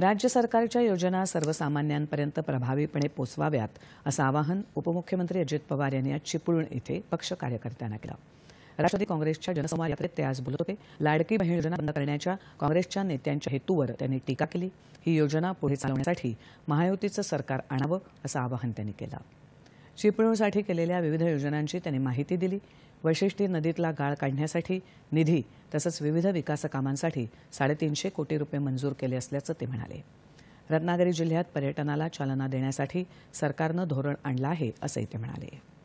राज्य सरकारच्या योजना सर्वसामान्यांपर्यंत प्रभावीपणे पोचवाव्यात असं आवाहन उपमुख्यमंत्री अजित पवार यांनी आज चिपळूण इथं पक्ष कार्यकर्त्यांना केलं राष्ट्रवादी काँग्रेसच्या जनसंवाद यात्रेत ते आज बोलत होते लाडकी बहीण योजना बंद करण्याच्या काँग्रेसच्या नेत्यांच्या हेतूवर त्यांनी टीका केली ही योजना पुढे चालवण्यासाठी महायुतीचं सरकार आणावं असं आवाहन त्यांनी केलं चिपळूणसाठी केलेल्या विविध योजनांची त्यांनी माहिती दिली वैशिष्ट्य नदीतला गाळ काढण्यासाठी निधी तसंच विविध विकासकामांसाठी साडेतीनशे कोटी रुपये मंजूर केले असल्याचं ते म्हणाले रत्नागिरी जिल्ह्यात पर्यटनाला चालना देण्यासाठी सरकारनं धोरण आणलं आहे असंही ते म्हणाले